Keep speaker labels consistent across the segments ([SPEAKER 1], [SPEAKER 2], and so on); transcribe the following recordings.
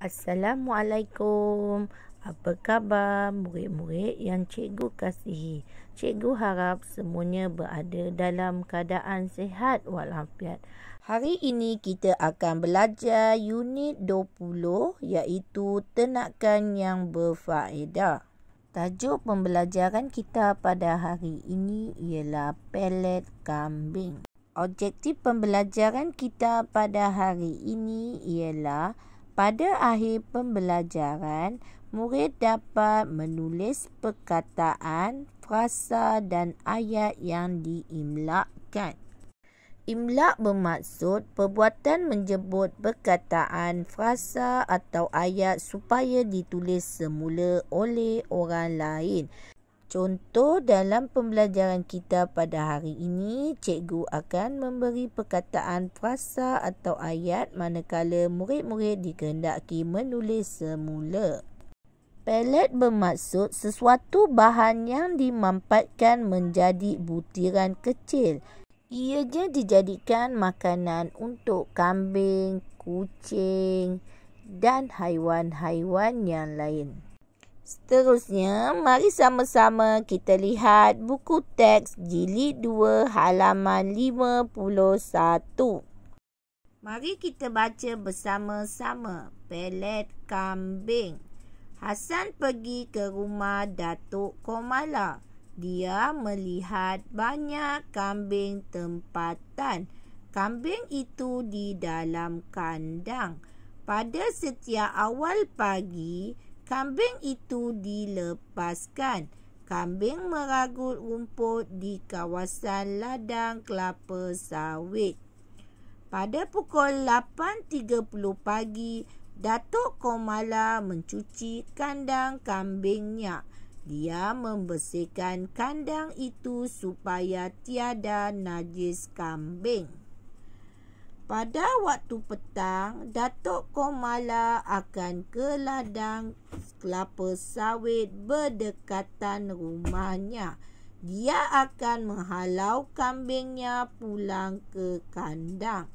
[SPEAKER 1] Assalamualaikum. Apa khabar murid-murid yang cikgu kasihi? Cikgu harap semuanya berada dalam keadaan sehat walafiat. Hari ini kita akan belajar unit 20 iaitu tenakan yang berfaedah. Tajuk pembelajaran kita pada hari ini ialah pelet kambing. Objektif pembelajaran kita pada hari ini ialah pada akhir pembelajaran, murid dapat menulis perkataan, frasa dan ayat yang diimlakkan. Imlak bermaksud perbuatan menjemput perkataan, frasa atau ayat supaya ditulis semula oleh orang lain. Contoh dalam pembelajaran kita pada hari ini, cikgu akan memberi perkataan frasa atau ayat manakala murid-murid dikehendaki menulis semula. Pelet bermaksud sesuatu bahan yang dimampatkan menjadi butiran kecil. Ia Ianya dijadikan makanan untuk kambing, kucing dan haiwan-haiwan yang lain. Seterusnya, mari sama-sama kita lihat buku teks jilid 2 halaman 51. Mari kita baca bersama-sama. Pelet kambing. Hasan pergi ke rumah Datuk Komala. Dia melihat banyak kambing tempatan. Kambing itu di dalam kandang. Pada setiap awal pagi, kambing itu dilepaskan. Kambing meragut rumput di kawasan ladang kelapa sawit. Pada pukul 8.30 pagi, Datuk Komala mencuci kandang kambingnya. Dia membersihkan kandang itu supaya tiada najis kambing. Pada waktu petang, Datuk Komala akan ke ladang kelapa sawit berdekatan rumahnya. Dia akan menghalau kambingnya pulang ke kandang.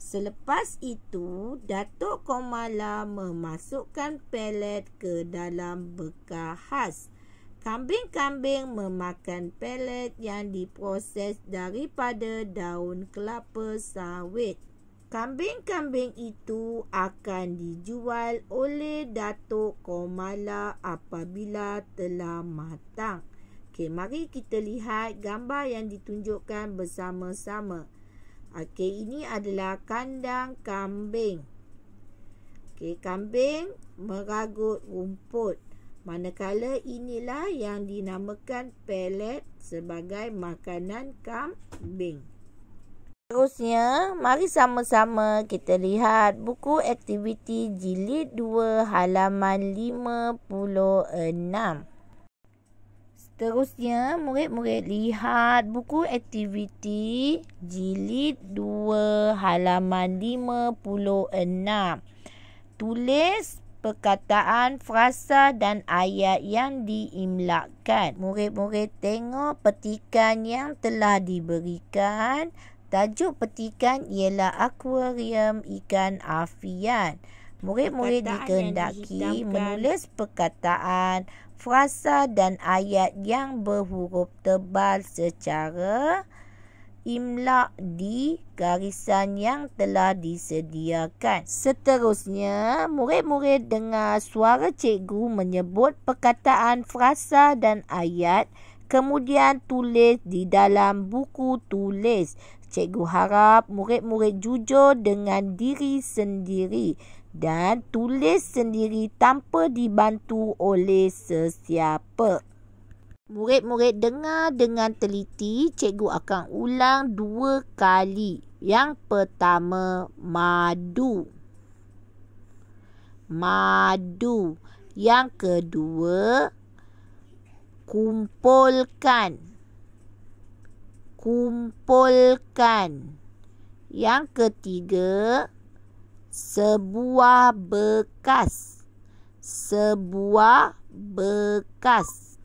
[SPEAKER 1] Selepas itu, Datuk Komala memasukkan pelet ke dalam bekah khas. Kambing-kambing memakan pelet yang diproses daripada daun kelapa sawit. Kambing-kambing itu akan dijual oleh Datuk Komala apabila telah matang. Okay mari kita lihat gambar yang ditunjukkan bersama-sama. Okay ini adalah kandang kambing. Okay kambing meragut rumput. Manakala inilah yang dinamakan pelet sebagai makanan kambing. Seterusnya, mari sama-sama kita lihat buku aktiviti jilid 2 halaman 56. Seterusnya, murid-murid lihat buku aktiviti jilid 2 halaman 56. Tulis perkataan, frasa dan ayat yang diimlakkan. Murid-murid tengok petikan yang telah diberikan. Tajuk petikan ialah akuarium ikan afian. Murid-murid dikehendaki menulis perkataan, frasa dan ayat yang berhuruf tebal secara imlak di garisan yang telah disediakan. Seterusnya, murid-murid dengar suara cikgu menyebut perkataan, frasa dan ayat kemudian tulis di dalam buku tulis Cikgu harap murid-murid jujur dengan diri sendiri dan tulis sendiri tanpa dibantu oleh sesiapa. Murid-murid dengar dengan teliti, cikgu akan ulang dua kali. Yang pertama, madu. Madu. Yang kedua, kumpulkan kumpulkan. Yang ketiga, sebuah bekas. Sebuah bekas.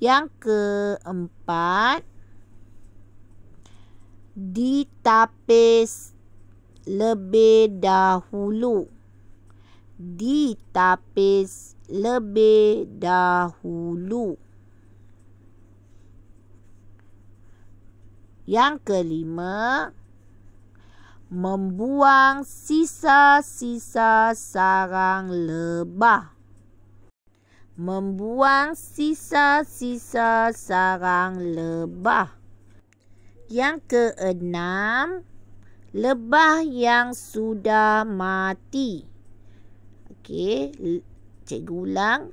[SPEAKER 1] Yang keempat, ditapis lebih dahulu. Ditapis lebih dahulu. Yang kelima, membuang sisa-sisa sarang lebah. Membuang sisa-sisa sarang lebah. Yang keenam, lebah yang sudah mati. Okey, cikgu ulang.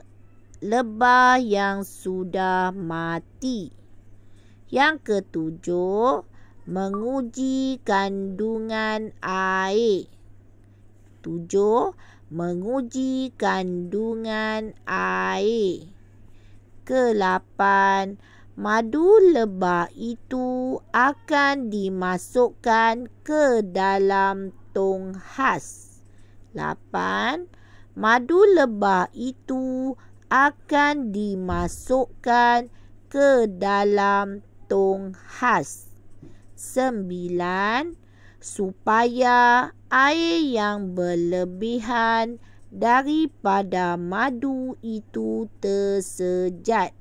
[SPEAKER 1] Lebah yang sudah mati. Yang ketujuh, menguji kandungan air. Tujuh, menguji kandungan air. Kelapan, madu lebah itu akan dimasukkan ke dalam tong khas. Lapan, madu lebah itu akan dimasukkan ke dalam hitung khas. Sembilan, supaya air yang berlebihan daripada madu itu tersejat.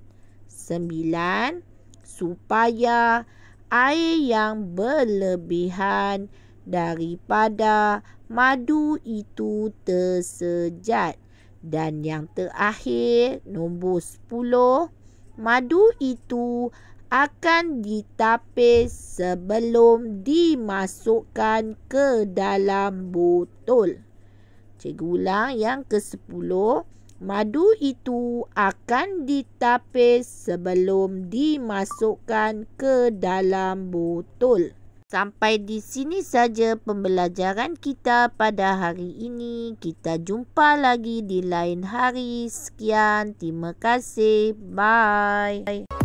[SPEAKER 1] Sembilan, supaya air yang berlebihan daripada madu itu tersejat. Dan yang terakhir, nombor sepuluh, madu itu berlebihan akan ditapis sebelum dimasukkan ke dalam botol. Cikgu ulang yang ke sepuluh. Madu itu akan ditapis sebelum dimasukkan ke dalam botol. Sampai di sini saja pembelajaran kita pada hari ini. Kita jumpa lagi di lain hari. Sekian, terima kasih. Bye.